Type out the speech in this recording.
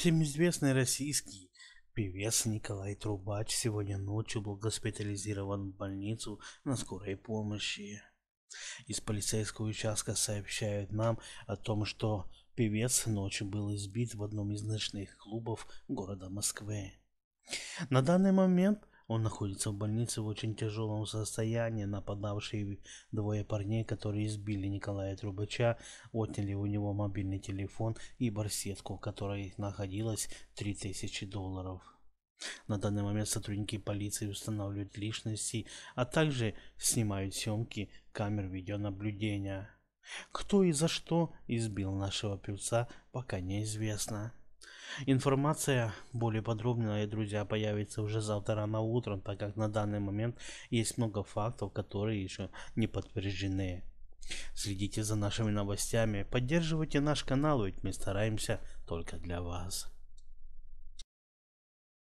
Всем известный российский певец Николай Трубач сегодня ночью был госпитализирован в больницу на скорой помощи. Из полицейского участка сообщают нам о том, что певец ночью был избит в одном из ночных клубов города Москвы. На данный момент он находится в больнице в очень тяжелом состоянии. Нападавшие двое парней, которые избили Николая Трубача, отняли у него мобильный телефон и барсетку, в которой находилось 3000 долларов. На данный момент сотрудники полиции устанавливают личности, а также снимают съемки камер видеонаблюдения. Кто и за что избил нашего певца, пока неизвестно. Информация более подробная, друзья, появится уже завтра на утро, так как на данный момент есть много фактов, которые еще не подтверждены. Следите за нашими новостями, поддерживайте наш канал, ведь мы стараемся только для вас.